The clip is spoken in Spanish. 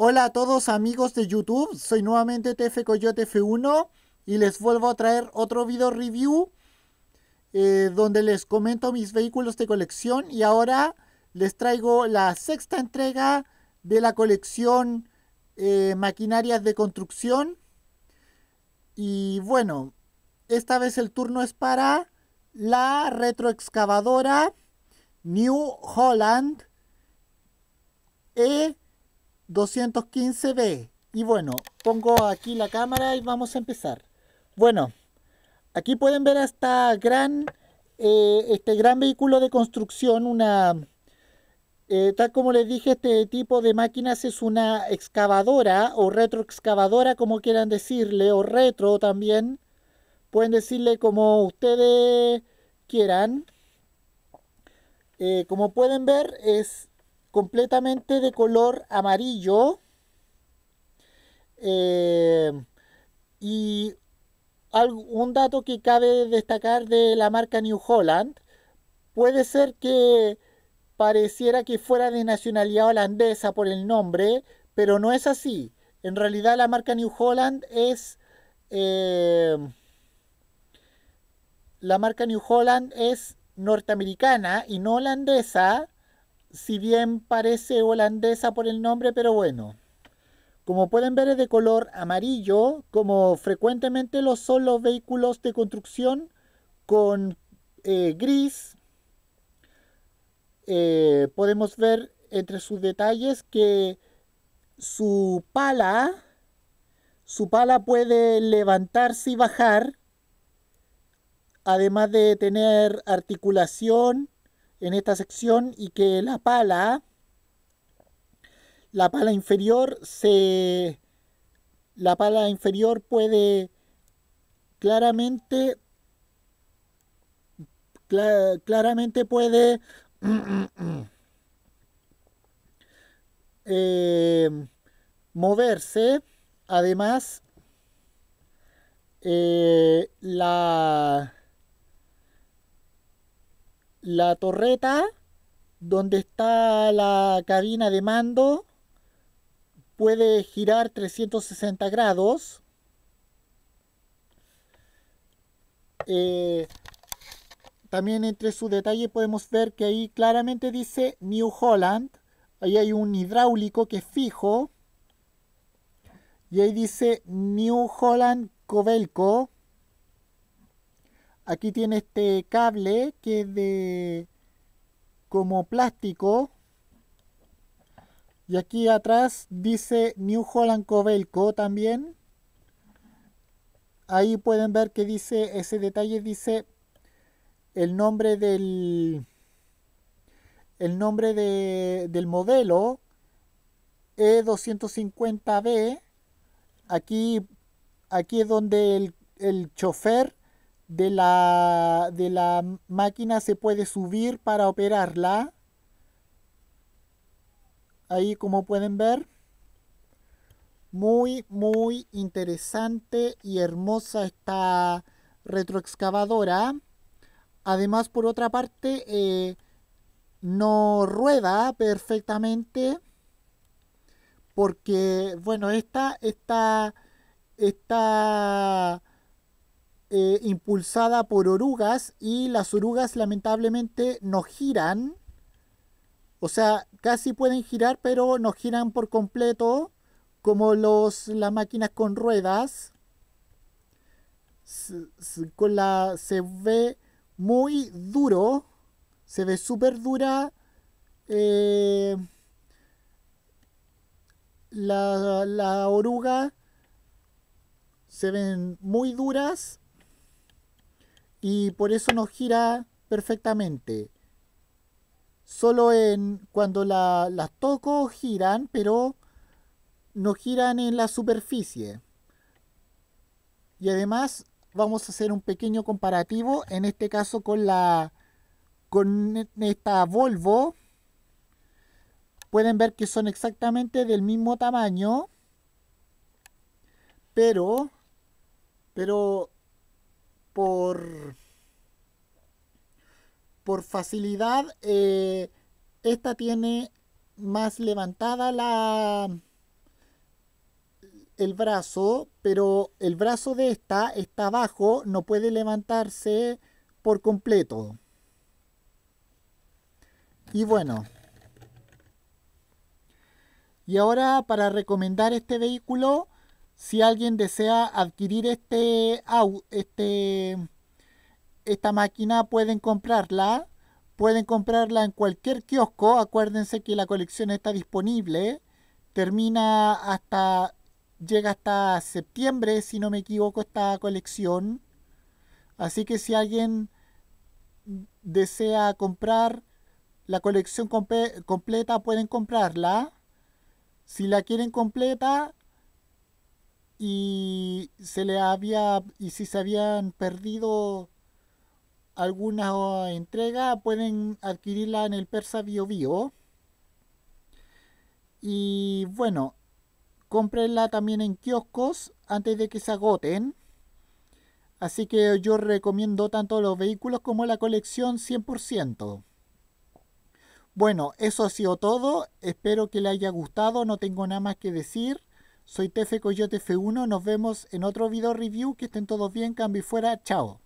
Hola a todos amigos de YouTube, soy nuevamente TF Coyote F1 y les vuelvo a traer otro video review eh, donde les comento mis vehículos de colección y ahora les traigo la sexta entrega de la colección eh, maquinarias de construcción y bueno, esta vez el turno es para la retroexcavadora New Holland E 215B. Y bueno, pongo aquí la cámara y vamos a empezar. Bueno, aquí pueden ver esta gran, eh, este gran vehículo de construcción, una... Eh, tal como les dije, este tipo de máquinas es una excavadora o retroexcavadora, como quieran decirle, o retro también. Pueden decirle como ustedes quieran. Eh, como pueden ver, es completamente de color amarillo eh, y un dato que cabe destacar de la marca New Holland puede ser que pareciera que fuera de nacionalidad holandesa por el nombre, pero no es así. En realidad la marca New Holland es eh, la marca New Holland es norteamericana y no holandesa si bien parece holandesa por el nombre, pero bueno. Como pueden ver es de color amarillo, como frecuentemente lo son los vehículos de construcción, con eh, gris. Eh, podemos ver entre sus detalles que su pala, su pala puede levantarse y bajar, además de tener articulación en esta sección y que la pala, la pala inferior se, la pala inferior puede claramente, claramente puede eh, moverse. Además, eh, la la torreta donde está la cabina de mando puede girar 360 grados. Eh, también entre su detalle podemos ver que ahí claramente dice New Holland. Ahí hay un hidráulico que es fijo. Y ahí dice New Holland Covelco. Aquí tiene este cable que es de como plástico. Y aquí atrás dice New Holland Covelco también. Ahí pueden ver que dice, ese detalle dice el nombre del, el nombre del modelo E250B. Aquí, aquí es donde el, el chofer de la, de la máquina se puede subir para operarla. Ahí como pueden ver. Muy, muy interesante y hermosa esta retroexcavadora. Además, por otra parte, eh, no rueda perfectamente. Porque, bueno, esta, esta, esta eh, impulsada por orugas y las orugas lamentablemente no giran. O sea, casi pueden girar, pero no giran por completo como los, las máquinas con ruedas. Se, con la, se ve muy duro, se ve súper dura eh, la, la oruga se ven muy duras y por eso nos gira perfectamente. Solo en cuando la, las toco giran, pero no giran en la superficie. Y además vamos a hacer un pequeño comparativo, en este caso con la con esta Volvo. Pueden ver que son exactamente del mismo tamaño, pero pero por, facilidad, eh, esta tiene más levantada la el brazo, pero el brazo de esta está abajo, no puede levantarse por completo. Y bueno. Y ahora para recomendar este vehículo, si alguien desea adquirir este, este, esta máquina, pueden comprarla. Pueden comprarla en cualquier kiosco. Acuérdense que la colección está disponible. Termina hasta. Llega hasta septiembre, si no me equivoco, esta colección. Así que si alguien desea comprar la colección completa, pueden comprarla. Si la quieren completa, y se le había y si se habían perdido alguna entrega pueden adquirirla en el Persa Bio Bio y bueno cómprenla también en kioscos antes de que se agoten así que yo recomiendo tanto los vehículos como la colección 100% bueno, eso ha sido todo. Espero que le haya gustado. No tengo nada más que decir. Soy Tefe Coyote F1, nos vemos en otro video review, que estén todos bien, cambio y fuera, chao.